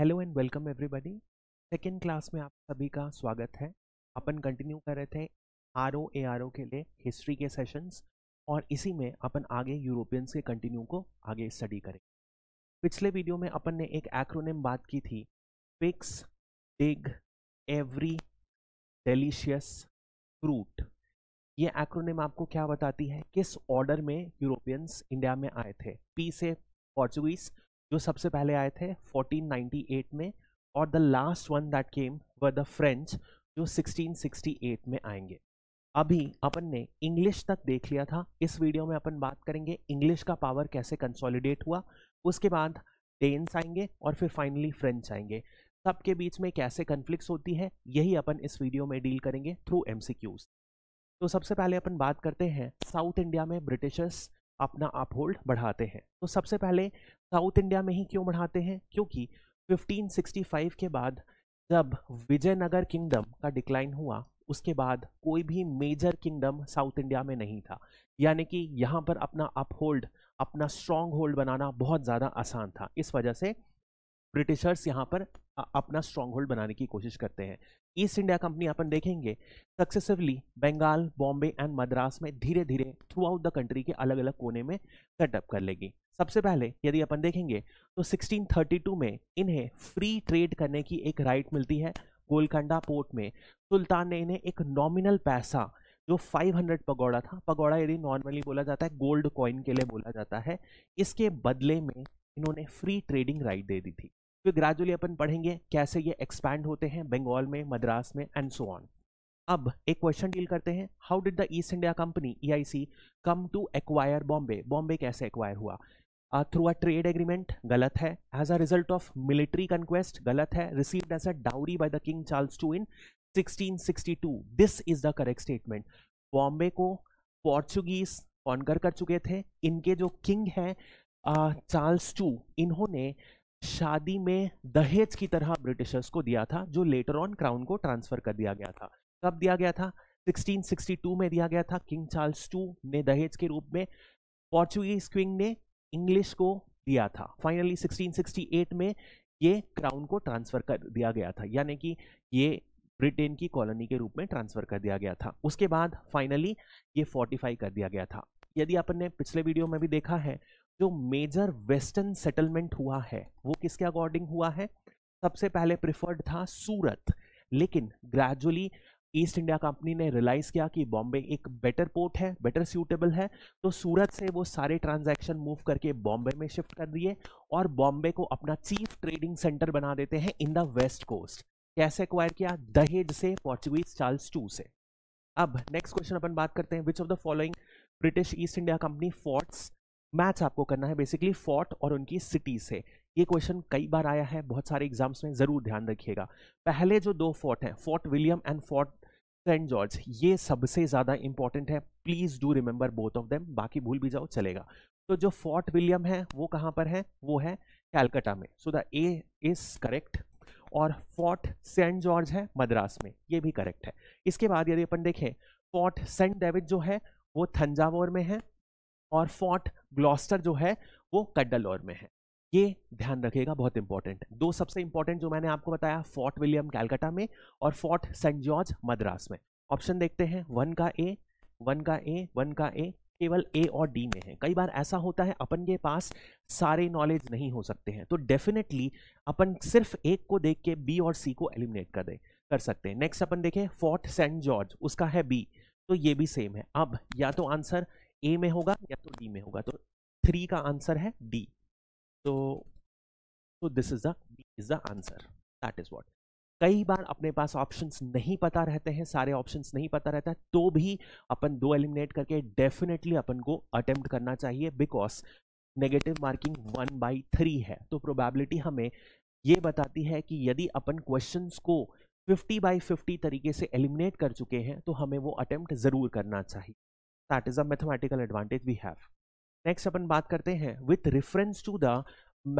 Hello and welcome everybody second class में आप सभी का स्वागत है अपन कंटिन्यू कर रहे थे R O A R O के लिए हिस्ट्री के सेशंस और इसी में अपन आगे यूरोपियंस के कंटिन्यू को आगे स्टडी करें पिछले वीडियो में अपन ने एक एक्रोनिम बात की थी picks dig every delicious fruit ये एक्रोनिम आपको क्या बताती है किस ऑर्डर में यूरोपियंस इंडिया में आए थे पी से पॉर्चुगीज जो सबसे पहले आए थे 1498 में और the last one that came were the French जो 1668 में आएंगे अभी अपन ने इंग्लिश तक देख लिया था इस वीडियो में अपन बात करेंगे इंग्लिश का पावर कैसे कंसोलिडेट हुआ उसके बाद डेन्स आएंगे और फिर फाइनली फ्रेंच आएंगे सबके बीच में कैसे कन्फ्लिक्ट होती है यही अपन इस वीडियो में डील करेंगे थ्रू एम तो सबसे पहले अपन बात करते हैं साउथ इंडिया में ब्रिटिशर्स अपना अपहोल्ड होल्ड बढ़ाते हैं तो सबसे पहले साउथ इंडिया में ही क्यों बढ़ाते हैं क्योंकि 1565 के बाद जब विजयनगर किंगडम का डिक्लाइन हुआ उसके बाद कोई भी मेजर किंगडम साउथ इंडिया में नहीं था यानी कि यहाँ पर अपना अपहोल्ड अपना स्ट्रॉन्ग होल्ड बनाना बहुत ज़्यादा आसान था इस वजह से ब्रिटिशर्स यहाँ पर अपना स्ट्रांग बनाने की कोशिश करते हैं ईस्ट इंडिया कंपनी अपन देखेंगे सक्सेसिवली बंगाल बॉम्बे एंड मद्रास में धीरे धीरे थ्रू आउट द कंट्री के अलग अलग कोने में सेटअप कर लेगी सबसे पहले यदि अपन देखेंगे तो 1632 में इन्हें फ्री ट्रेड करने की एक राइट मिलती है गोलकंडा पोर्ट में सुल्तान ने इन्हें एक नॉमिनल पैसा जो 500 पगोड़ा था पगोड़ा यदि नॉर्मली बोला जाता है गोल्ड कॉइन के लिए बोला जाता है इसके बदले में इन्होंने फ्री ट्रेडिंग राइट दे दी थी तो ग्रेजुअली अपन पढ़ेंगे कैसे ये एक्सपैंड होते हैं बंगाल में मद्रास में एंड सो ऑन अब एक क्वेश्चन डील करते हैं how did the East India Company uh come to acquire Bombay Bombay कैसे एक्वायर हुआ थ्रू अ ट्रेड एग्रीमेंट गलत है as a result of military conquest गलत है received as a dowry by the king Charles two in 1662 this is the correct statement Bombay को Portuguese conquer कर चुके थे इनके जो किंग हैं चार्ल्स uh, टू इन्होंने शादी में दहेज की तरह ब्रिटिशर्स को दिया था जो लेटर ऑन क्राउन को ट्रांसफर कर दिया गया था कब दिया गया था 1662 में दिया गया था किंग चार्ल्स टू ने दहेज के रूप में पोर्चुगीज क्विंग ने इंग्लिश को दिया था फाइनली 1668 में ये क्राउन को ट्रांसफर कर दिया गया था यानी कि ये ब्रिटेन की कॉलोनी के रूप में ट्रांसफर कर दिया गया था उसके बाद फाइनली ये फोर्टिफाई कर दिया गया था यदि अपन ने पिछले वीडियो में भी देखा है जो मेजर वेस्टर्न सेटलमेंट हुआ है वो किसके अकॉर्डिंग हुआ है सबसे पहले प्रिफर्ड था सूरत लेकिन ग्रेजुअली ईस्ट इंडिया कंपनी ने रियलाइज़ किया कि बॉम्बे एक बेटर पोर्ट है बेटर सूटेबल है तो सूरत से वो सारे ट्रांजैक्शन मूव करके बॉम्बे में शिफ्ट कर दिए और बॉम्बे को अपना चीफ ट्रेडिंग सेंटर बना देते हैं इन द वेस्ट कोस्ट कैसे एक्वायर किया दहेज से पोर्चुगीज चार्ल्स टू से अब नेक्स्ट क्वेश्चन अपन बात करते हैं which of the following British East India Company forts maths आपको करना है बेसिकली फोर्ट और उनकी सिटी से ये क्वेश्चन कई बार आया है बहुत सारे एग्जाम्स में ज़रूर ध्यान रखिएगा पहले जो दो फोर्ट हैं fort William and fort saint George ये सबसे ज़्यादा इंपॉर्टेंट है please do remember both of them बाकी भूल भी जाओ चलेगा तो जो फोर्ट विलियम है वो कहाँ पर है वो है कैलकाटा में so the A is correct और फोर्ट सेंट जॉर्ज है मद्रास में ये भी करेक्ट है इसके बाद यदि अपन देखें फोर्ट सेंट डेविड जो है वो थंजावोर में है और फोर्ट ग्लॉस्टर जो है वो कडलोर में है ये ध्यान रखेगा बहुत इंपॉर्टेंट दो सबसे इंपॉर्टेंट जो मैंने आपको बताया फोर्ट विलियम कैलकाटा में और फोर्ट सेंट जॉर्ज मद्रास में ऑप्शन देखते हैं वन का ए वन का ए वन का ए केवल ए और डी में है कई बार ऐसा होता है अपन के पास सारे नॉलेज नहीं हो सकते हैं तो डेफिनेटली अपन सिर्फ एक को देख के बी और सी को एलिमिनेट कर दे कर सकते हैं नेक्स्ट अपन देखें फोर्ट सेंट जॉर्ज उसका है बी तो ये भी सेम है अब या तो आंसर ए में होगा या तो डी में होगा तो थ्री का आंसर है डी तो तो this is the D is the answer that is what कई बार अपने पास ऑप्शंस नहीं पता रहते हैं सारे ऑप्शंस नहीं पता रहता है तो भी अपन दो एलिमिनेट करके डेफिनेटली अपन को अटेम्प्ट करना चाहिए because negative marking one by three है तो प्रोबेबिलिटी हमें ये बताती है कि यदि अपन क्वेश्चंस को 50 बाई 50 तरीके से एलिमिनेट कर चुके हैं तो हमें वो अटेम्प्ट ज़रूर करना चाहिए that is a mathematical advantage we have next अपन बात करते हैं with reference to the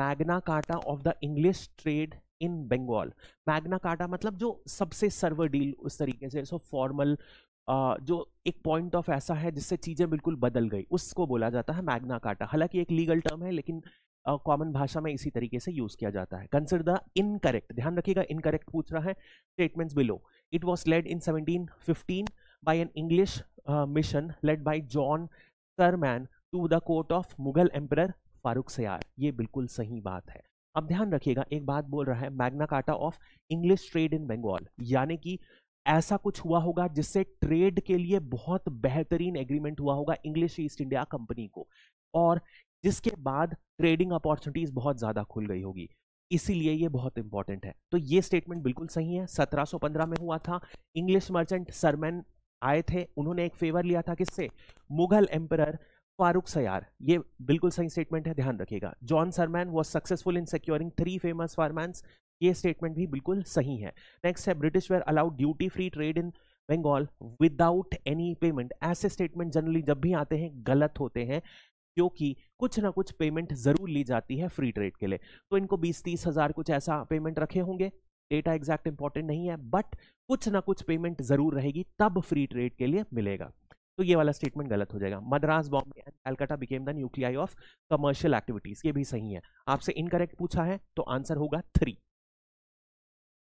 Magna Carta of the English trade in Bengal Magna Carta मतलब जो सबसे सर्वर डील उस तरीके से सो फॉर्मल जो एक पॉइंट ऑफ ऐसा है जिससे चीज़ें बिल्कुल बदल गई उसको बोला जाता है मैग्ना काटा हालांकि एक लीगल टर्म है लेकिन कॉमन uh, भाषा में इसी तरीके से यूज़ किया जाता है कंसिडर द इनकरेक्ट ध्यान रखिएगा इनकरेक्ट पूछ रहा है statements below it was led in 1715 by an English mission led by John Surman to the court of Mughal emperor Farrukh Siyar ये बिल्कुल सही बात है अब ध्यान रखिएगा एक बात बोल रहा है Magna Carta of English trade in Bengal यानी कि ऐसा कुछ हुआ होगा जिससे ट्रेड के लिए बहुत बेहतरीन एग्रीमेंट हुआ होगा इंग्लिश ईस्ट इंडिया कंपनी को और जिसके बाद ट्रेडिंग अपॉर्चुनिटीज बहुत ज़्यादा खुल गई होगी इसीलिए ये बहुत इंपॉर्टेंट है तो ये स्टेटमेंट बिल्कुल सही है 1715 में हुआ था इंग्लिश मर्चेंट सरमैन आए थे उन्होंने एक फेवर लिया था किससे मुगल एम्पर फारूक सयार ये बिल्कुल सही स्टेटमेंट है ध्यान रखिएगा John Surman was successful in securing three famous farmans ये स्टेटमेंट भी बिल्कुल सही है नेक्स्ट है British were allowed duty free trade in Bengal without any payment ऐसे स्टेटमेंट जनरली जब भी आते हैं गलत होते हैं क्योंकि कुछ ना कुछ पेमेंट ज़रूर ली जाती है फ्री ट्रेड के लिए तो इनको बीस तीस हज़ार कुछ ऐसा पेमेंट रखे होंगे डेटा एग्जैक्ट इंपॉर्टेंट नहीं है बट कुछ ना कुछ पेमेंट जरूर रहेगी तब फ्री ट्रेड के लिए मिलेगा तो ये वाला स्टेटमेंट गलत हो जाएगा Madras Bombay and Calcutta became the nuclei of commercial activities ये भी सही है आपसे इनकरेक्ट पूछा है तो आंसर होगा थ्री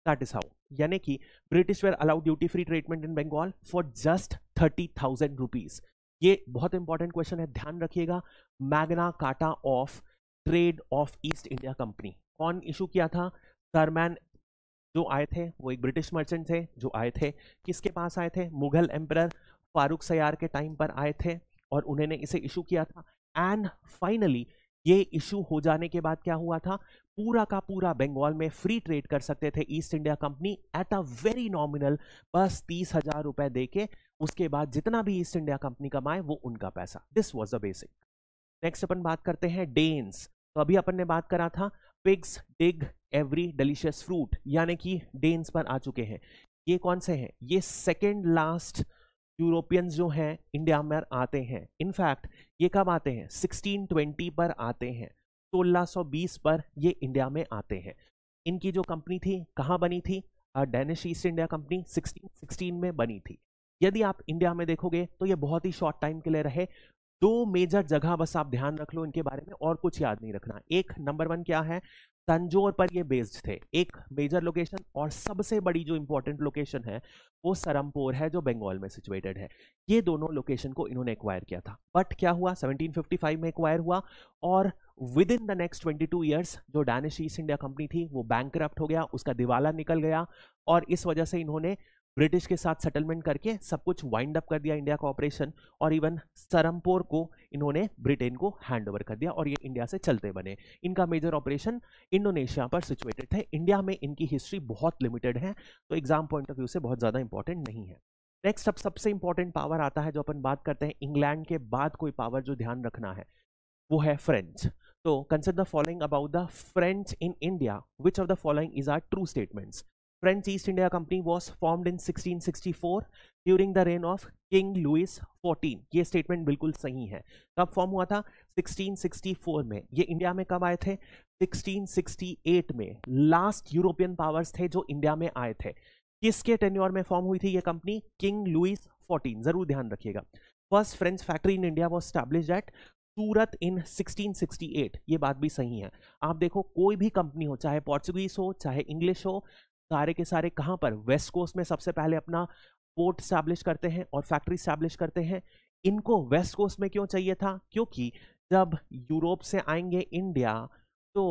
दैट इज हाउ यानी कि British were allowed duty free treatment in Bengal for just thirty thousand rupees ये बहुत इंपॉर्टेंट क्वेश्चन है ध्यान रखिएगा Magna Carta of trade of East India Company कौन इशू किया था सरमैन जो आए थे वो एक ब्रिटिश मर्चेंट थे जो आए थे किसके पास आए थे मुगल एम्प्रर फारूक सयार के टाइम पर आए थे और उन्होंने इसे इशू किया था एंड फाइनली ये इशू हो जाने के बाद क्या हुआ था पूरा का पूरा बंगाल में फ्री ट्रेड कर सकते थे East India Company at a very nominal बस तीस हजार रुपए दे के उसके बाद जितना भी ईस्ट इंडिया कंपनी कमाए वो उनका पैसा this was the basic next अपन बात करते हैं डेन्स तो अभी अपन ने बात करा था pigs dig every delicious fruit यानी कि डेन्स पर आ चुके हैं ये कौन से हैं ये सेकेंड लास्ट यूरोपियंस जो हैं इंडिया में आते हैं इनफैक्ट ये कब आते हैं 1620 पर आते हैं 1620 पर ये इंडिया में आते हैं इनकी जो कंपनी थी कहाँ बनी थी डेनिश ईस्ट इंडिया कंपनी 1616 में बनी थी यदि आप इंडिया में देखोगे तो ये बहुत ही शॉर्ट टाइम के लिए रहे दो मेजर जगह बस आप ध्यान रख लो इनके बारे में और कुछ याद नहीं रखना एक नंबर वन क्या है तंजोर पर ये बेस्ड थे एक मेजर लोकेशन और सबसे बड़ी जो इंपॉर्टेंट लोकेशन है वो सरमपोर है जो बंगाल में सिचुएटेड है ये दोनों लोकेशन को इन्होंने एक्वायर किया था बट क्या हुआ 1755 में एक्वायर हुआ और within the next 22 years जो डैनिश ईस्ट इंडिया कंपनी थी वो बैंक हो गया उसका दिवाला निकल गया और इस वजह से इन्होंने ब्रिटिश के साथ सेटलमेंट करके सब कुछ वाइंड अप कर दिया इंडिया का ऑपरेशन और इवन सरमपोर को इन्होंने ब्रिटेन को हैंड ओवर कर दिया और ये इंडिया से चलते बने इनका मेजर ऑपरेशन इंडोनेशिया पर सिचुएटेड है इंडिया में इनकी हिस्ट्री बहुत लिमिटेड है तो एग्जाम पॉइंट ऑफ व्यू से बहुत ज़्यादा इंपॉर्टेंट नहीं है नेक्स्ट अब सबसे इंपॉर्टेंट पावर आता है जो अपन बात करते हैं इंग्लैंड के बाद कोई पावर जो ध्यान रखना है वो है फ्रेंच तो consider the following about the French in India which of the following is are true statements French East India Company was formed in four during the reign of king Louis 14 ये statement बिल्कुल सही है कब form हुआ था 1664 में ये India में कब आए थे 1668 में लास्ट यूरोपियन पावर्स थे जो इंडिया में आए थे किसके टेन्योर में फॉर्म हुई थी ये कंपनी किंग लुइस फोर्टीन जरूर ध्यान रखिएगा first French factory in India was established at Surat in sixteen sixty eight ये बात भी सही है आप देखो कोई भी कंपनी हो चाहे पोर्चुगीज हो चाहे इंग्लिश हो सारे के सारे कहाँ पर वेस्ट कोस्ट में सबसे पहले अपना पोर्ट स्टैब्लिश करते हैं और फैक्ट्री स्टैब्लिश करते हैं इनको वेस्ट कोस्ट में क्यों चाहिए था क्योंकि जब यूरोप से आएंगे इंडिया तो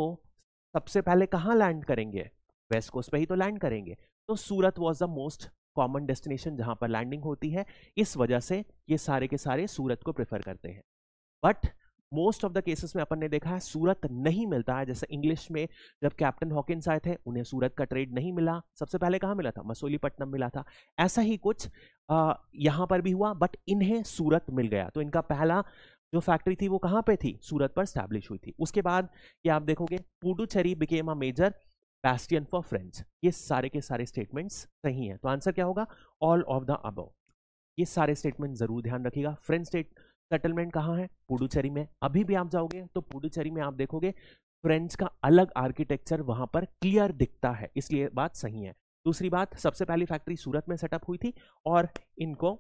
सबसे पहले कहाँ लैंड करेंगे वेस्ट कोस्ट पे ही तो लैंड करेंगे तो Surat was the most common destination जहाँ पर लैंडिंग होती है इस वजह से ये सारे के सारे सूरत को प्रेफर करते हैं but most of the cases में अपन ने देखा है सूरत नहीं मिलता है जैसे इंग्लिश में जब कैप्टन हॉकिंस आए थे उन्हें सूरत का ट्रेड नहीं मिला सबसे पहले कहाँ मिला था मसूलीपट्टनम मिला था ऐसा ही कुछ यहां पर भी हुआ बट इन्हें सूरत मिल गया तो इनका पहला जो फैक्ट्री थी वो कहाँ पे थी सूरत पर स्टैब्लिश हुई थी उसके बाद ये आप देखोगे Puducherry became a major bastion for French ये सारे के सारे स्टेटमेंट्स सही हैं तो आंसर क्या होगा ऑल ऑफ द अबव ये सारे स्टेटमेंट जरूर ध्यान रखिएगा फ्रेंच स्टेट सेटलमेंट कहाँ है पुडुचेरी में अभी भी आप जाओगे तो पुडुचेरी में आप देखोगे फ्रेंच का अलग आर्किटेक्चर वहां पर क्लियर दिखता है इसलिए बात सही है दूसरी बात सबसे पहली फैक्ट्री सूरत में सेटअप हुई थी और इनको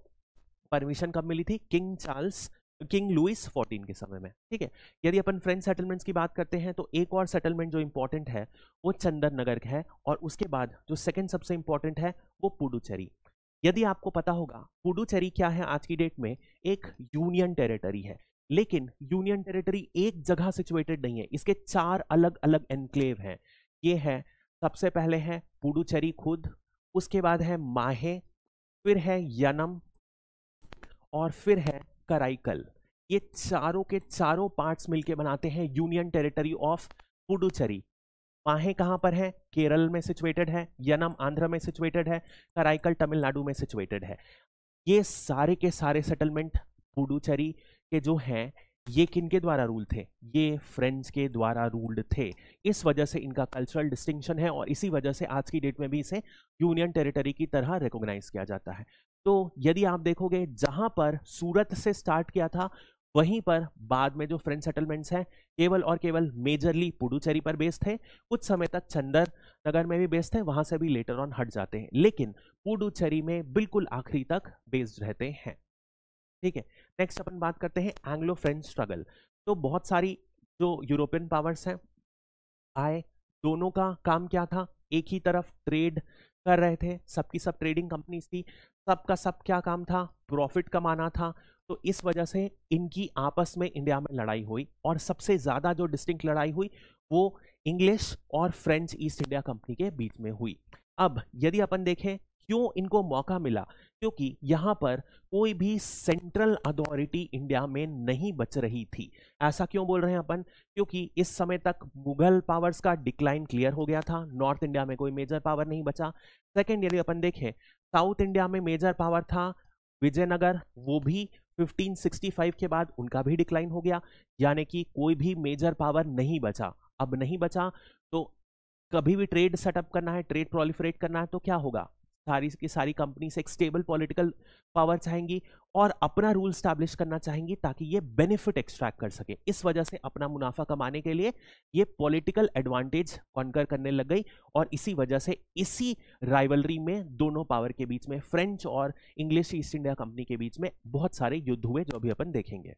परमिशन कब मिली थी किंग चार्ल्स किंग लुइस 14 के समय में ठीक है यदि अपन फ्रेंच सेटलमेंट्स की बात करते हैं तो एक और सेटलमेंट जो इंपॉर्टेंट है वो चंदन नगर है और उसके बाद जो सेकेंड सबसे इंपॉर्टेंट है वो पुडुचेरी यदि आपको पता होगा पुडुचेरी क्या है आज की डेट में एक यूनियन टेरिटरी है लेकिन यूनियन टेरिटरी एक जगह सिचुएटेड नहीं है इसके चार अलग अलग एनक्लेव हैं ये है सबसे पहले है पुडुचेरी खुद उसके बाद है माहे फिर है यनम और फिर है कराइकल ये चारों के चारों पार्ट्स मिलके बनाते हैं यूनियन टेरिटरी ऑफ पुडुचेरी माहे कहाँ पर है केरल में सिचुएटेड है यनम आंध्र में सिचुएटेड है कराइकल तमिलनाडु में सिचुएटेड है ये सारे के सारे सेटलमेंट पुडुचेरी के जो हैं ये किनके द्वारा रूल थे ये फ्रेंच के द्वारा रूल्ड थे इस वजह से इनका कल्चरल डिस्टिंक्शन है और इसी वजह से आज की डेट में भी इसे यूनियन टेरिटरी की तरह रिकॉग्नाइज किया जाता है तो यदि आप देखोगे जहां पर सूरत से स्टार्ट किया था वहीं पर बाद में जो फ्रेंच सेटलमेंट्स हैं केवल और केवल मेजरली पुडुचेरी पर बेस्ड थे कुछ समय तक चंदर नगर में भी बेस्ड थे वहां से भी लेटर ऑन हट जाते हैं लेकिन पुडुचेरी में बिल्कुल आखिरी तक बेस्ड रहते हैं ठीक है नेक्स्ट अपन बात करते हैं एंग्लो फ्रेंच स्ट्रगल तो बहुत सारी जो यूरोपियन पावर्स हैं आए दोनों का काम क्या था एक ही तरफ ट्रेड कर रहे थे सबकी सब ट्रेडिंग कंपनीज थी सबका सब क्या काम था प्रॉफिट कमाना था तो इस वजह से इनकी आपस में इंडिया में लड़ाई हुई और सबसे ज़्यादा जो डिस्टिंक्ट लड़ाई हुई वो इंग्लिश और फ्रेंच ईस्ट इंडिया कंपनी के बीच में हुई अब यदि अपन देखें क्यों इनको मौका मिला क्योंकि यहाँ पर कोई भी सेंट्रल अथॉरिटी इंडिया में नहीं बच रही थी ऐसा क्यों बोल रहे हैं अपन क्योंकि इस समय तक मुगल पावर्स का डिक्लाइन क्लियर हो गया था नॉर्थ इंडिया में कोई मेजर पावर नहीं बचा सेकेंड यदि अपन देखें साउथ इंडिया में मेजर पावर था विजयनगर वो भी 1565 के बाद उनका भी डिक्लाइन हो गया यानी कि कोई भी मेजर पावर नहीं बचा अब नहीं बचा तो कभी भी ट्रेड सेटअप करना है ट्रेड प्रोलिफरेट करना है तो क्या होगा सारी की सारी कंपनी से एक स्टेबल पॉलिटिकल पावर चाहेंगी और अपना रूल स्टैब्लिश करना चाहेंगी ताकि ये बेनिफिट एक्सट्रैक्ट कर सके इस वजह से अपना मुनाफा कमाने के लिए ये पॉलिटिकल एडवांटेज कॉन्कर करने लग गई और इसी वजह से इसी राइवलरी में दोनों पावर के बीच में फ्रेंच और इंग्लिश ईस्ट इंडिया कंपनी के बीच में बहुत सारे युद्ध हुए जो अभी अपन देखेंगे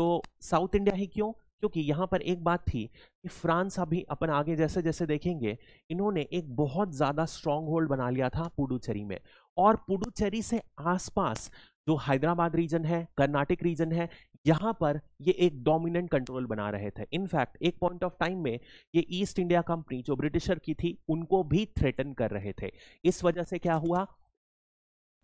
तो साउथ इंडिया ही क्यों क्योंकि यहाँ पर एक बात थी कि फ्रांस अभी अपन आगे जैसे जैसे देखेंगे इन्होंने एक बहुत ज़्यादा स्ट्रॉन्ग होल्ड बना लिया था पुडुचेरी में और पुडुचेरी से आसपास जो हैदराबाद रीजन है कर्नाटक रीजन है यहाँ पर ये एक डोमिनेंट कंट्रोल बना रहे थे इनफैक्ट एक पॉइंट ऑफ टाइम में ये ईस्ट इंडिया कंपनी जो ब्रिटिशर की थी उनको भी थ्रेटन कर रहे थे इस वजह से क्या हुआ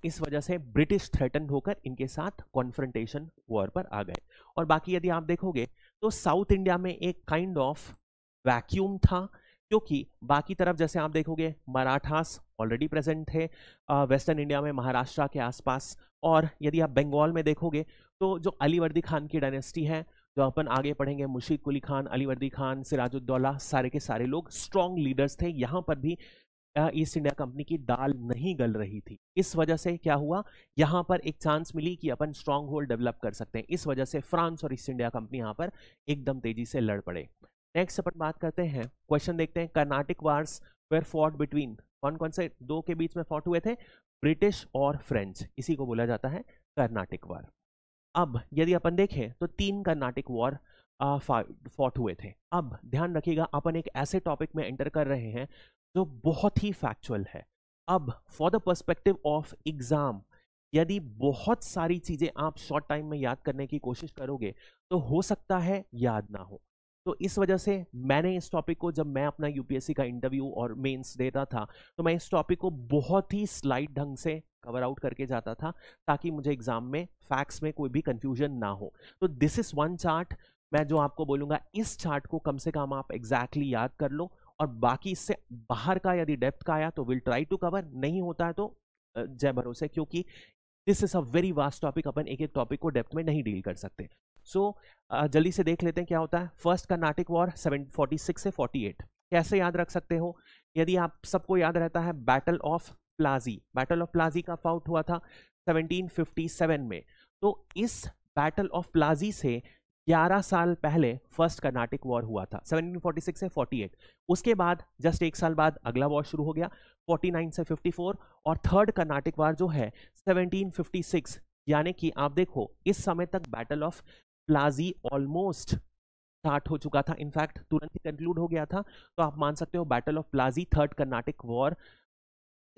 इस वजह से ब्रिटिश थ्रेटन होकर इनके साथ कॉन्फ्रेंटेशन वॉर पर आ गए और बाकी यदि आप देखोगे तो साउथ इंडिया में एक काइंड ऑफ वैक्यूम था क्योंकि बाकी तरफ जैसे आप देखोगे मराठास ऑलरेडी प्रेजेंट थे वेस्टर्न इंडिया में महाराष्ट्र के आसपास और यदि आप बंगाल में देखोगे तो जो अलीवर्दी खान की डायनेस्टी है जो अपन आगे पढ़ेंगे मुर्शीद कुली खान अलीवर्दी खान सिराजुद्दौला सारे के सारे लोग स्ट्रॉन्ग लीडर्स थे यहाँ पर भी ईस्ट इंडिया कंपनी की दाल नहीं गल रही थी इस वजह से क्या हुआ यहां पर एक चांस मिली कि अपन स्ट्रांग होल्ड डेवलप कर सकते हैं इस वजह से फ्रांस और ईस्ट इंडिया कंपनी यहां पर एकदम तेजी से लड़ पड़े नेक्स्ट अपन बात करते हैं क्वेश्चन देखते हैं Carnatic wars were fought between कौन कौन से दो के बीच में फॉट हुए थे ब्रिटिश और फ्रेंच इसी को बोला जाता है कर्नाटिक वार अब यदि अपन देखें तो तीन कर्नाटिक वॉर फॉट हुए थे अब ध्यान रखिएगा अपन एक ऐसे टॉपिक में एंटर कर रहे हैं जो बहुत ही फैक्चुअल है अब for the perspective of exam यदि बहुत सारी चीज़ें आप शॉर्ट टाइम में याद करने की कोशिश करोगे तो हो सकता है याद ना हो तो इस वजह से मैंने इस टॉपिक को जब मैं अपना यूपीएससी का इंटरव्यू और मेंस देता था तो मैं इस टॉपिक को बहुत ही स्लाइड ढंग से कवर आउट करके जाता था ताकि मुझे एग्जाम में फैक्ट्स में कोई भी कंफ्यूजन ना हो तो दिस इज़ वन चार्ट मैं जो आपको बोलूँगा इस चार्ट को कम से कम आप एग्जैक्टली exactly याद कर लो और बाकी इससे बाहर का यदि डेप्थ का आया तो विल ट्राई टू कवर नहीं होता है तो जय भरोसे क्योंकि this is a very vast topic अपन एक एक टॉपिक को डेप्थ में नहीं डील कर सकते सो so, जल्दी से देख लेते हैं क्या होता है फर्स्ट कर्नाटिक वॉर सेवन से फोर्टी कैसे याद रख सकते हो यदि आप सबको याद रहता है battle of Plassey battle of Plassey का फाउट हुआ था 1757 में तो इस बैटल ऑफ प्लाजी से 11 साल पहले फर्स्ट कर्नाटिक वॉर हुआ था 1746 से 48 उसके बाद जस्ट एक साल बाद अगला वॉर शुरू हो गया 49 से 54 और थर्ड कर्नाटिक वॉर जो है 1756 यानी कि आप देखो इस समय तक battle of Plassey almost start हो चुका था इनफैक्ट तुरंत ही कंक्लूड हो गया था तो आप मान सकते हो battle of Plassey third Carnatic war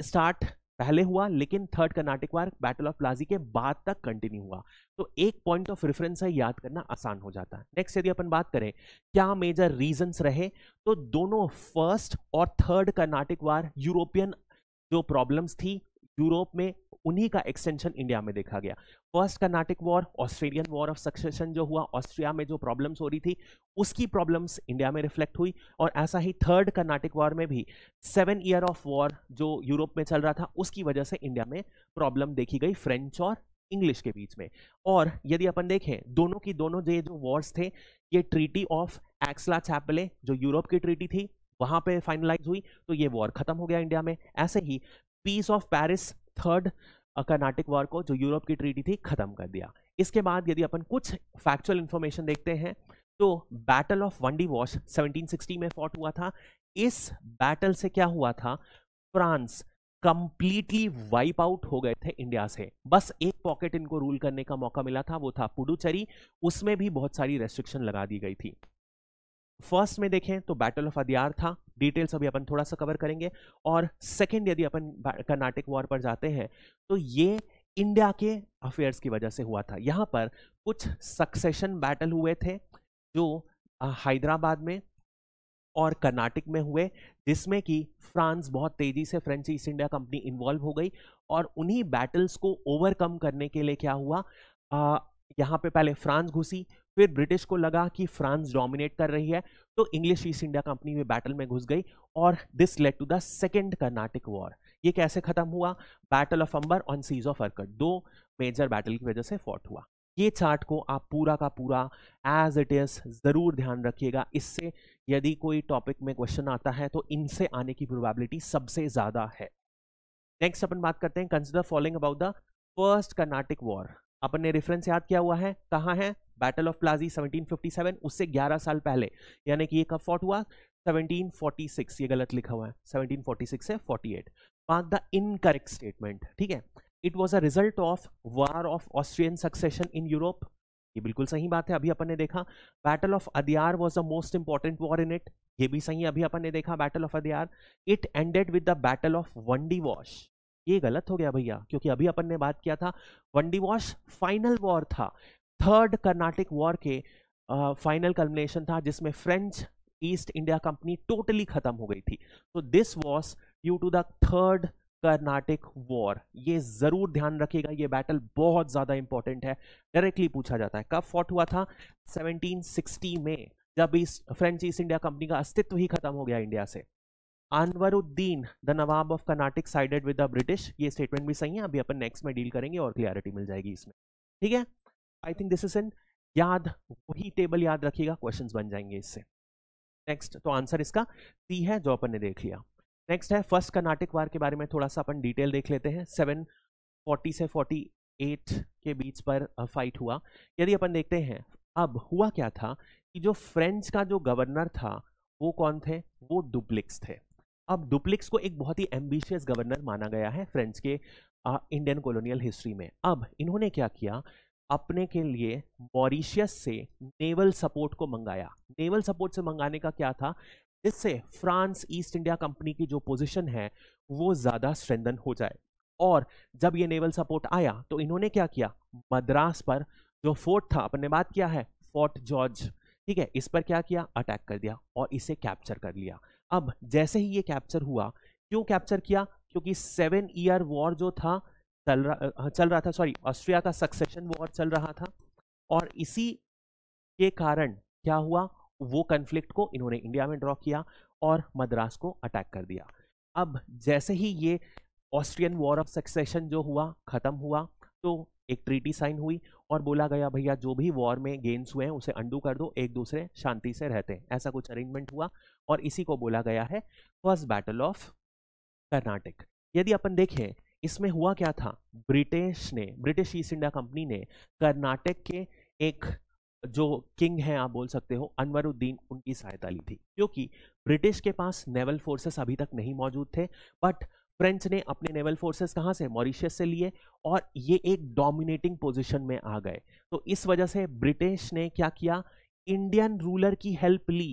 start पहले हुआ लेकिन third Carnatic war battle of Plassey के बाद तक कंटिन्यू हुआ तो एक पॉइंट ऑफ रेफरेंस है याद करना आसान हो जाता है नेक्स्ट यदि अपन बात करें क्या मेजर रीजंस रहे तो दोनों फर्स्ट और थर्ड कर्नाटिक वार यूरोपियन जो प्रॉब्लम्स थी यूरोप में उन्हीं का एक्सटेंशन इंडिया में देखा गया first Carnatic war Australian war of succession जो हुआ ऑस्ट्रिया में जो प्रॉब्लम्स हो रही थी उसकी प्रॉब्लम्स इंडिया में रिफ्लेक्ट हुई और ऐसा ही थर्ड कर्नाटिक वॉर में भी सेवन ईयर ऑफ वॉर जो यूरोप में चल रहा था उसकी वजह से इंडिया में प्रॉब्लम देखी गई फ्रेंच और इंग्लिश के बीच में और यदि अपन देखें दोनों की दोनों ये जो वॉर्स थे ये ट्रीटी ऑफ एक्सला चैपले जो यूरोप की ट्रीटी थी वहां पे फाइनलाइज हुई तो ये वॉर खत्म हो गया इंडिया में ऐसे ही peace of Paris third Carnatic war को जो यूरोप की ट्रीटी थी खत्म कर दिया इसके बाद यदि अपन कुछ फैक्चुअल इंफॉर्मेशन देखते हैं तो बैटल ऑफ वनडी वॉश 1760 में फॉट हुआ था इस बैटल से क्या हुआ था फ्रांस कंप्लीटली वाइप आउट हो गए थे इंडिया से बस एक पॉकेट इनको रूल करने का मौका मिला था वो था पुडुचेरी उसमें भी बहुत सारी रेस्ट्रिक्शन लगा दी गई थी फर्स्ट में देखें तो बैटल ऑफ अदियार था डिटेल्स अभी अपन थोड़ा सा कवर करेंगे और सेकेंड यदि अपन कर्नाटक वॉर पर जाते हैं तो ये इंडिया के अफेयर्स की वजह से हुआ था यहाँ पर कुछ सक्सेशन बैटल हुए थे जो हैदराबाद में और कर्नाटक में हुए जिसमें कि फ्रांस बहुत तेज़ी से French East India Company involve हो गई और उन्हीं बैटल्स को ओवरकम करने के लिए क्या हुआ आ, यहाँ पे पहले फ्रांस घुसी फिर ब्रिटिश को लगा कि फ्रांस डोमिनेट कर रही है तो इंग्लिश ईस्ट इंडिया कंपनी में बैटल में घुस गई और this led to the second Carnatic war ये कैसे खत्म हुआ battle of Ambur on siege of Arcot दो मेजर बैटल की वजह से फॉट हुआ ये चार्ट को आप पूरा का पूरा एज इट इज़ ज़रूर ध्यान रखिएगा इससे यदि कोई टॉपिक में क्वेश्चन आता है तो इनसे आने की प्रोबेबिलिटी सबसे ज़्यादा है नेक्स्ट अपन बात करते हैं consider following about the first Carnatic war अपन ने रेफरेंस याद किया हुआ है कहाँ है बैटल ऑफ प्लाजी 1757 उससे 11 साल पहले यानी कि ये कब फॉट हुआ 1746 ये गलत लिखा हुआ है 1746 से 48 मार्क द इनकरेक्ट स्टेटमेंट ठीक है it was a result of war of Austrian succession in Europe ये बिल्कुल सही बात है अभी अपन ने देखा battle of Adyar was a most important war in it ये भी सही अभी अपन ने देखा battle of Adyar it ended with the battle of Wandiwash ये गलत हो गया भैया क्योंकि अभी अपन ने बात किया था वनडी वॉश फाइनल वॉर था थर्ड कर्नाटिक वॉर के फाइनल कल्मिनेशन था जिसमें French East India Company totally खत्म हो गई थी तो this was due to the third Carnatic war ये जरूर ध्यान रखिएगा ये बैटल बहुत ज्यादा इंपॉर्टेंट है डायरेक्टली पूछा जाता है कब फॉट हुआ था 1760 में जब इस फ्रेंच ईस्ट इंडिया कंपनी का अस्तित्व ही खत्म हो गया इंडिया से Anwaruddin the nawab of Carnatic sided with the British ये स्टेटमेंट भी सही है अभी अपन नेक्स्ट में डील करेंगे और क्लियरिटी मिल जाएगी इसमें ठीक है I think this is an याद वही टेबल याद रखिएगा क्वेश्चंस बन जाएंगे इससे नेक्स्ट तो आंसर इसका सी है जो अपन ने देख लिया नेक्स्ट है फर्स्ट कर्नाटिक वार के बारे में थोड़ा सा अपन डिटेल देख लेते हैं सेवन फोर्टी से फोर्टी एट के बीच पर फाइट हुआ यदि अपन देखते हैं अब हुआ क्या था कि जो फ्रेंच का जो गवर्नर था वो कौन थे वो डुप्लिक्स थे अब डुप्लिक्स को एक बहुत ही एम्बिशियस गवर्नर माना गया है फ्रेंच के इंडियन कॉलोनियल हिस्ट्री में अब इन्होंने क्या किया अपने के लिए मॉरिशियस से नेवल सपोर्ट को मंगाया नेवल सपोर्ट से मंगाने का क्या था इससे फ्रांस ईस्ट इंडिया कंपनी की जो पोजीशन है वो ज़्यादा स्ट्रेंदन हो जाए और जब ये नेवल सपोर्ट आया तो इन्होंने क्या किया मद्रास पर जो फोर्ट था अपन ने बात किया है फोर्ट जॉर्ज ठीक है इस पर क्या किया अटैक कर दिया और इसे कैप्चर कर लिया अब जैसे ही ये कैप्चर हुआ क्यों कैप्चर किया क्योंकि सेवन ईयर वॉर जो था चल रहा हाँ, चल रहा था सॉरी ऑस्ट्रिया का सक्सेशन वॉर चल रहा था और इसी के कारण क्या हुआ वो कन्फ्लिक्ट को इन्होंने इंडिया में ड्रॉ किया और मद्रास को अटैक कर दिया अब जैसे ही ये ऑस्ट्रियन वॉर ऑफ सक्सेशन जो हुआ ख़त्म हुआ तो एक ट्रीटी साइन हुई और बोला गया भैया जो भी वॉर में गेंस हुए हैं उसे अंडू कर दो एक दूसरे शांति से रहते हैं ऐसा कुछ अरेंजमेंट हुआ और इसी को बोला गया है फर्स्ट बैटल ऑफ कर्नाटक यदि अपन देखें इसमें हुआ क्या था ब्रिटिश ने ब्रिटिश ईस्ट इंडिया कंपनी ने कर्नाटक के एक जो किंग है आप बोल सकते हो अनवरुद्दीन उनकी सहायता ली थी क्योंकि ब्रिटिश के पास नेवल फोर्सेस अभी तक नहीं मौजूद थे बट फ्रेंच ने अपने नेवल फोर्सेस कहाँ से मॉरिशियस से लिए और ये एक डोमिनेटिंग पोजीशन में आ गए तो इस वजह से ब्रिटिश ने क्या किया इंडियन रूलर की हेल्प ली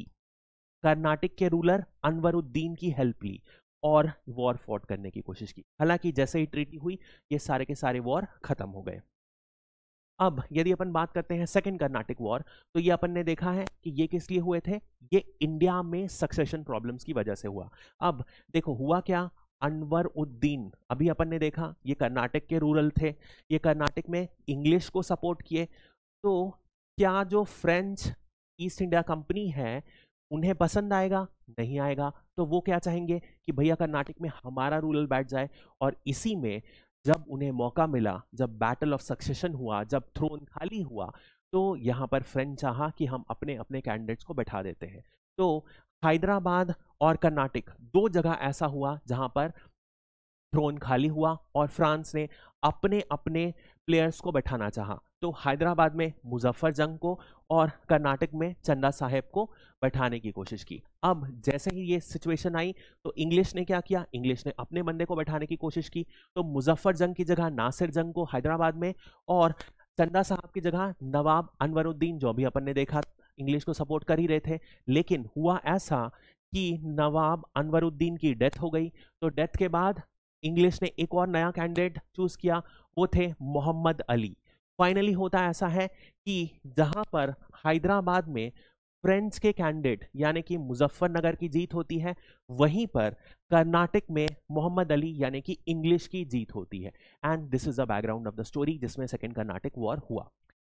कर्नाटक के रूलर अनवरुद्दीन की हेल्प ली और वॉर फॉट करने की कोशिश की हालांकि जैसे ही ट्रीटी हुई ये सारे के सारे वॉर खत्म हो गए अब यदि अपन बात करते हैं सेकेंड कर्नाटिक वॉर तो ये अपन ने देखा है कि ये किस लिए हुए थे ये इंडिया में सक्सेशन प्रॉब्लम्स की वजह से हुआ अब देखो हुआ क्या अनवर उद्दीन अभी अपन ने देखा ये कर्नाटक के रूरल थे ये कर्नाटक में इंग्लिश को सपोर्ट किए तो क्या जो फ्रेंच ईस्ट इंडिया कंपनी है उन्हें पसंद आएगा नहीं आएगा तो वो क्या चाहेंगे कि भैया कर्नाटक में हमारा रूरल बैठ जाए और इसी में जब उन्हें मौका मिला जब बैटल ऑफ सक्सेशन हुआ जब थ्रोन खाली हुआ तो यहाँ पर फ्रेंच चाहा कि हम अपने अपने कैंडिडेट्स को बैठा देते हैं तो हैदराबाद और कर्नाटक दो जगह ऐसा हुआ जहाँ पर थ्रोन खाली हुआ और फ्रांस ने अपने अपने प्लेयर्स को बैठाना चाहा तो हैदराबाद में मुजफ्फर जंग को और कर्नाटक में चंदा साहेब को बैठाने की कोशिश की अब जैसे ही ये सिचुएशन आई तो इंग्लिश ने क्या किया इंग्लिश ने अपने बंदे को बैठाने की कोशिश की तो मुजफ्फर जंग की जगह नासिर जंग को हैदराबाद में और चंदा साहब की जगह नवाब अनवरुद्दीन जो भी अपन ने देखा इंग्लिश को सपोर्ट कर ही रहे थे लेकिन हुआ ऐसा कि नवाब अनवरुद्दीन की डेथ हो गई तो डेथ के बाद इंग्लिश ने एक और नया कैंडिडेट चूज किया वो थे मोहम्मद अली फाइनली होता ऐसा है कि जहां पर हैदराबाद में फ्रेंड्स के कैंडिडेट यानी कि मुजफ्फरनगर की जीत होती है वहीं पर कर्नाटक में मोहम्मद अली यानी कि इंग्लिश की जीत होती है and this is the background of the story जिसमें सेकेंड कर्नाटक वॉर हुआ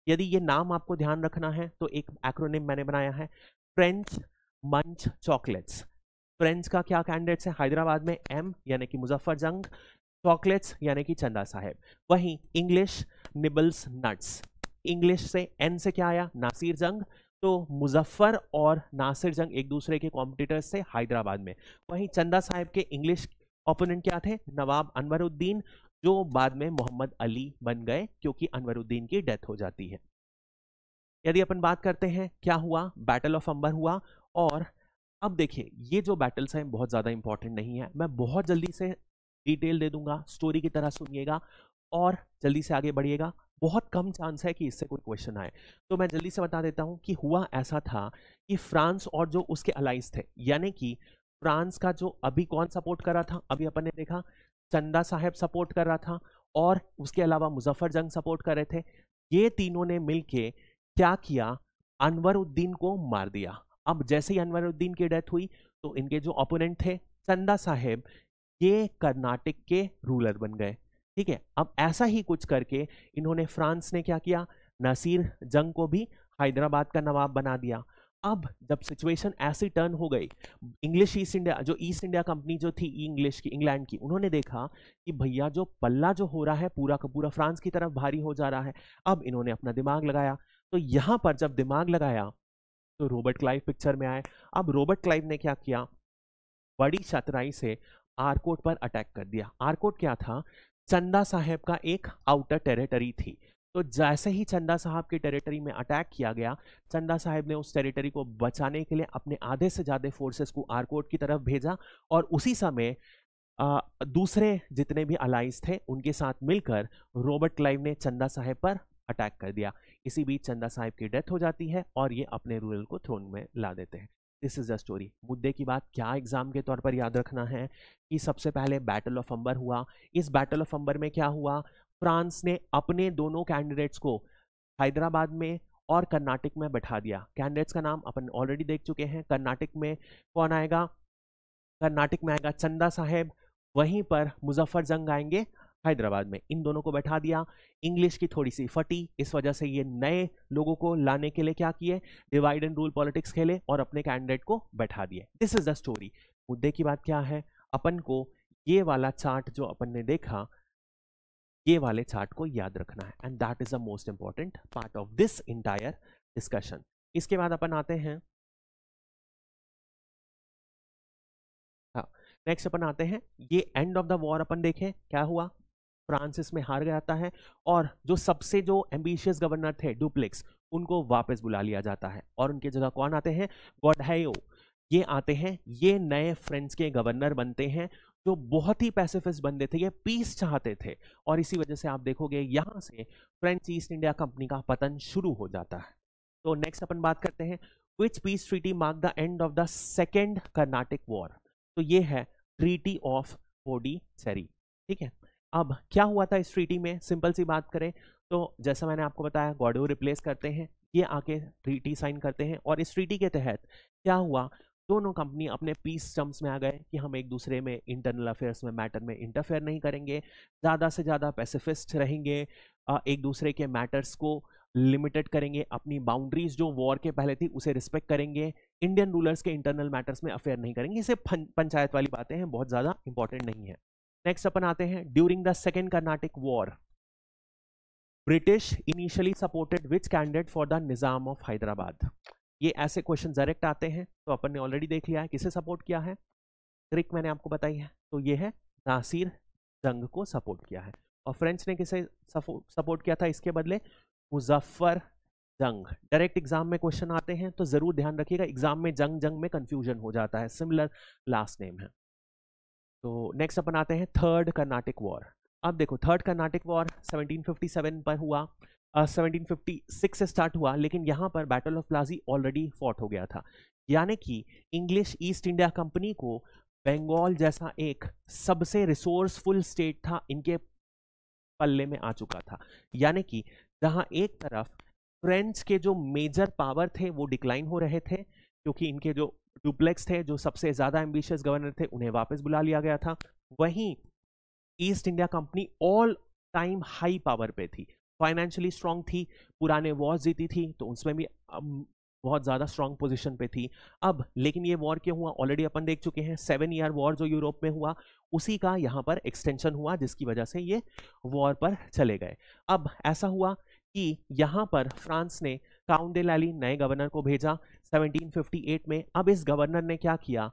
यदि ये नाम आपको ध्यान रखना है तो एक एक्रोनिम मैंने बनाया है फ्रेंच मंच चॉकलेट्स फ्रेंच का क्या कैंडिडेट्स है हैदराबाद में एम यानी कि मुजफ्फर जंग चॉकलेट्स यानी कि चंदा साहेब वहीं इंग्लिश निबल्स नट्स इंग्लिश से एन से क्या आया नासिर जंग तो मुजफ्फर और नासिर जंग एक दूसरे के कॉम्पिटिटर्स थे हैदराबाद में वहीं चंदा साहब के इंग्लिश ओपोनेंट क्या थे नवाब अनवरुद्दीन जो बाद में मोहम्मद अली बन गए क्योंकि अनवरुद्दीन की डेथ हो जाती है यदि अपन बात करते हैं क्या हुआ बैटल ऑफ अंबर हुआ और अब देखिए ये जो बैटल्स हैं बहुत ज़्यादा इंपॉर्टेंट नहीं है मैं बहुत जल्दी से डिटेल दे दूंगा स्टोरी की तरह सुनिएगा और जल्दी से आगे बढ़िएगा बहुत कम चांस है कि इससे कोई क्वेश्चन आए तो मैं जल्दी से बता देता हूँ कि हुआ ऐसा था कि फ्रांस और जो उसके अलाइंस थे यानी कि फ्रांस का जो अभी कौन सपोर्ट कर रहा था अभी अपन ने देखा चंदा साहेब सपोर्ट कर रहा था और उसके अलावा मुजफ्फर जंग सपोर्ट कर रहे थे ये तीनों ने मिलके क्या किया अनवर उद्दीन को मार दिया अब जैसे ही अनवर उद्दीन की डेथ हुई तो इनके जो ओपोनेंट थे चंदा साहेब ये कर्नाटक के रूलर बन गए ठीक है अब ऐसा ही कुछ करके इन्होंने फ्रांस ने क्या किया नासिर जंग को भी हैदराबाद का नवाब बना दिया अब जब सिचुएशन ऐसी टर्न हो गई इंग्लिश ईस्ट इंडिया जो ईस्ट इंडिया कंपनी जो थी इंग्लिश की इंग्लैंड की उन्होंने देखा कि भैया जो पल्ला जो हो रहा है पूरा का पूरा फ्रांस की तरफ भारी हो जा रहा है अब इन्होंने अपना दिमाग लगाया तो यहाँ पर जब दिमाग लगाया तो रोबर्ट क्लाइव पिक्चर में आए अब रोबर्ट क्लाइव ने क्या किया बड़ी चतराई से आरकोट पर अटैक कर दिया आरकोट क्या था चंदा साहेब का एक आउटर टेरिटरी थी तो जैसे ही चंदा साहब की टेरिटरी में अटैक किया गया चंदा साहब ने उस टेरिटरी को बचाने के लिए अपने आधे से ज़्यादा फोर्सेस को आरकोट की तरफ भेजा और उसी समय आ, दूसरे जितने भी अलाइंस थे उनके साथ मिलकर रॉबर्ट क्लाइव ने चंदा साहेब पर अटैक कर दिया इसी बीच चंदा साहेब की डेथ हो जाती है और ये अपने रूरल को थ्रोन में ला देते हैं दिस इज़ द स्टोरी मुद्दे की बात क्या एग्ज़ाम के तौर पर याद रखना है कि सबसे पहले बैटल ऑफ अंबर हुआ इस बैटल ऑफ अंबर में क्या हुआ फ्रांस ने अपने दोनों कैंडिडेट्स को हैदराबाद में और कर्नाटक में बैठा दिया कैंडिडेट्स का नाम अपन ऑलरेडी देख चुके हैं कर्नाटक में कौन आएगा कर्नाटक में आएगा चंदा साहेब वहीं पर मुजफ्फर जंग आएंगे हैदराबाद में इन दोनों को बैठा दिया इंग्लिश की थोड़ी सी फटी इस वजह से ये नए लोगों को लाने के लिए क्या किए डिवाइड एंड रूल पॉलिटिक्स खेले और अपने कैंडिडेट को बैठा दिए दिस इज द स्टोरी मुद्दे की बात क्या है अपन को ये वाला चार्ट जो अपन ने देखा ये वाले चार्ट को याद रखना है and that is the most important part of this entire discussion इसके बाद अपन आते हैं नेक्स्ट हाँ। अपन आते हैं ये एंड ऑफ द वॉर अपन देखें क्या हुआ फ्रांस इसमें हार जाता है और जो सबसे जो एम्बिशियस गवर्नर थे डुप्लेक्स उनको वापस बुला लिया जाता है और उनके जगह कौन आते हैं गॉडहायो ये आते हैं ये नए फ्रेंच के गवर्नर बनते हैं जो बहुत ही पैसिफिस्ट बंदे थे ये पीस चाहते थे और इसी वजह से आप देखोगे यहाँ से फ्रेंच ईस्ट इंडिया कंपनी का पतन शुरू हो जाता है तो नेक्स्ट अपन बात करते हैं which peace treaty mark the end of the second Carnatic war तो ये है ट्रीटी ऑफ बोडी ठीक है अब क्या हुआ था इस ट्रीटी में सिंपल सी बात करें तो जैसा मैंने आपको बताया गॉडो रिप्लेस करते हैं ये आके ट्रीटी साइन करते हैं और इस ट्रीटी के तहत क्या हुआ दोनों कंपनी अपने पीस टर्म्स में आ गए कि हम एक दूसरे में इंटरनल अफेयर्स में मैटर में इंटरफेयर नहीं करेंगे ज़्यादा से ज़्यादा पैसिफिस्ट रहेंगे एक दूसरे के मैटर्स को लिमिटेड करेंगे अपनी बाउंड्रीज जो वॉर के पहले थी उसे रिस्पेक्ट करेंगे इंडियन रूलर्स के इंटरनल मैटर्स में अफेयर नहीं करेंगे इसे पंचायत वाली बातें हैं बहुत ज़्यादा इंपॉर्टेंट नहीं है नेक्स्ट अपन आते हैं during the second Carnatic war British initially supported which candidate for the Nizam of Hyderabad ये ऐसे क्वेश्चन डायरेक्ट आते हैं तो अपन ने ऑलरेडी देख लिया है किसे सपोर्ट किया है ट्रिक मैंने आपको बताई है तो ये है नासिर जंग को सपोर्ट किया है और फ्रेंच ने किसे सपोर्ट किया था इसके बदले मुजफ्फर जंग डायरेक्ट एग्जाम में क्वेश्चन आते हैं तो ज़रूर ध्यान रखिएगा एग्जाम में जंग जंग में कन्फ्यूजन हो जाता है सिमिलर लास्ट नेम है तो नेक्स्ट अपन आते हैं थर्ड कर्नाटिक वॉर अब देखो थर्ड कर्नाटिक वॉर 1757 पर हुआ uh, 1756 से स्टार्ट हुआ लेकिन यहाँ पर battle of Plassey already fought हो गया था यानी कि इंग्लिश ईस्ट इंडिया कंपनी को बंगाल जैसा एक सबसे रिसोर्सफुल स्टेट था इनके पल्ले में आ चुका था यानी कि जहाँ एक तरफ फ्रेंच के जो मेजर पावर थे वो डिक्लाइन हो रहे थे क्योंकि इनके जो डुप्लेक्स थे जो सबसे ज़्यादा एम्बिशियस गवर्नर थे उन्हें वापस बुला लिया गया था वहीं east India company all time high power पे थी फाइनेंशियली स्ट्रांग थी पुराने वॉर्स जीती थी तो उसमें भी बहुत ज़्यादा स्ट्रांग पोजिशन पे थी अब लेकिन ये वॉर क्यों हुआ ऑलरेडी अपन देख चुके हैं सेवन ईयर वॉर जो यूरोप में हुआ उसी का यहाँ पर एक्सटेंशन हुआ जिसकी वजह से ये वॉर पर चले गए अब ऐसा हुआ कि यहाँ पर फ्रांस ने काउंडेल अली नए गवर्नर को भेजा 1758 में अब इस गवर्नर ने क्या किया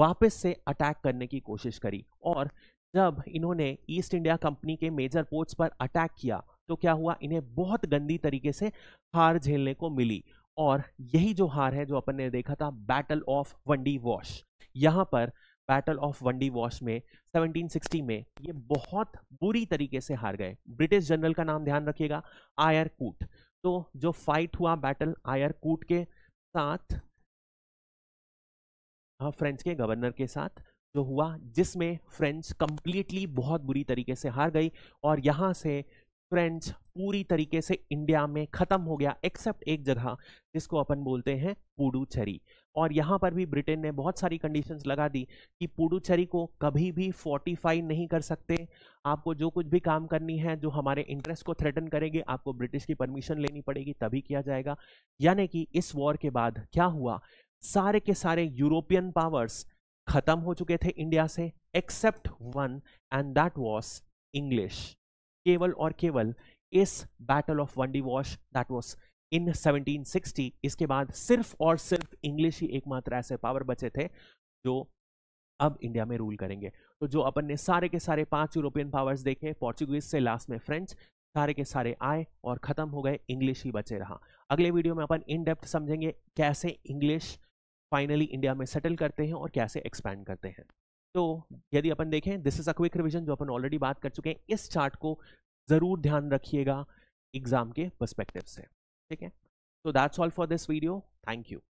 वापस से अटैक करने की कोशिश करी और जब इन्होंने ईस्ट इंडिया कंपनी के मेजर पोर्ट्स पर अटैक किया तो क्या हुआ इन्हें बहुत गंदी तरीके से हार झेलने को मिली और यही जो हार है जो अपन ने देखा था बैटल ऑफ वंडी वॉश यहाँ पर बैटल ऑफ वंडी वॉश में 1760 में ये बहुत बुरी तरीके से हार गए ब्रिटिश जनरल का नाम ध्यान रखिएगा आयर कूट तो जो फाइट हुआ बैटल आयर कूट के साथ फ्रेंच हाँ, के गवर्नर के साथ जो हुआ जिसमें फ्रेंच कंप्लीटली बहुत बुरी तरीके से हार गई और यहाँ से फ्रेंड्स पूरी तरीके से इंडिया में ख़त्म हो गया एक्सेप्ट एक जगह जिसको अपन बोलते हैं पुडुचेरी और यहाँ पर भी ब्रिटेन ने बहुत सारी कंडीशंस लगा दी कि पुडुचेरी को कभी भी फोर्टिफाई नहीं कर सकते आपको जो कुछ भी काम करनी है जो हमारे इंटरेस्ट को थ्रेटन करेंगे आपको ब्रिटिश की परमिशन लेनी पड़ेगी तभी किया जाएगा यानी कि इस वॉर के बाद क्या हुआ सारे के सारे यूरोपियन पावर्स ख़त्म हो चुके थे इंडिया से except one and that was English केवल और केवल इस battle of Wandiwash that was in 1760 इसके बाद सिर्फ और सिर्फ इंग्लिश ही एकमात्र ऐसे पावर बचे थे जो अब इंडिया में रूल करेंगे तो जो अपन ने सारे के सारे पांच यूरोपियन पावर्स देखे पोर्चुगीज से लास्ट में फ्रेंच सारे के सारे आए और ख़त्म हो गए इंग्लिश ही बचे रहा अगले वीडियो में अपन इन डेप्थ समझेंगे कैसे इंग्लिश फाइनली इंडिया में सेटल करते हैं और कैसे एक्सपैंड करते हैं तो यदि अपन देखें this is a quick revision जो अपन ऑलरेडी बात कर चुके हैं इस चार्ट को ज़रूर ध्यान रखिएगा एग्जाम के परस्पेक्टिव से ठीक है so that's all for this video thank you